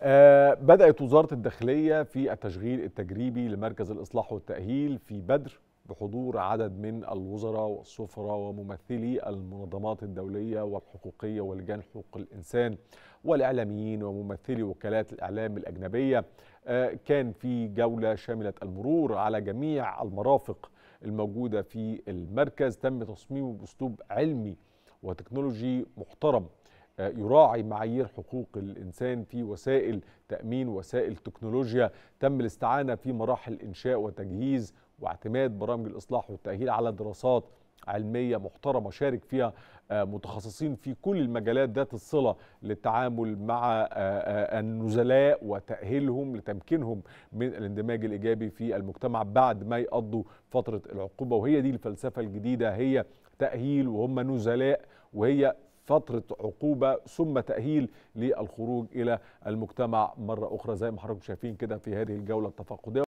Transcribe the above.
آه، بدأت وزارة الداخلية في التشغيل التجريبي لمركز الإصلاح والتأهيل في بدر بحضور عدد من الوزراء والسفراء وممثلي المنظمات الدولية والحقوقية ولجان حقوق الإنسان والإعلاميين وممثلي وكالات الإعلام الأجنبية آه، كان في جولة شملت المرور على جميع المرافق الموجودة في المركز تم تصميمه بأسلوب علمي وتكنولوجي محترم يراعي معايير حقوق الإنسان في وسائل تأمين وسائل تكنولوجيا تم الاستعانة في مراحل إنشاء وتجهيز واعتماد برامج الإصلاح والتأهيل على دراسات علمية محترمة شارك فيها آه، متخصصين في كل المجالات ذات الصلة للتعامل مع آه، آه، النزلاء وتأهيلهم لتمكينهم من الاندماج الإيجابي في المجتمع بعد ما يقضوا فترة العقوبة وهي دي الفلسفة الجديدة هي تأهيل وهم نزلاء وهي فترة عقوبة ثم تأهيل للخروج إلى المجتمع مرة أخرى زي ما حضراتكم شايفين كده في هذه الجولة التفقدية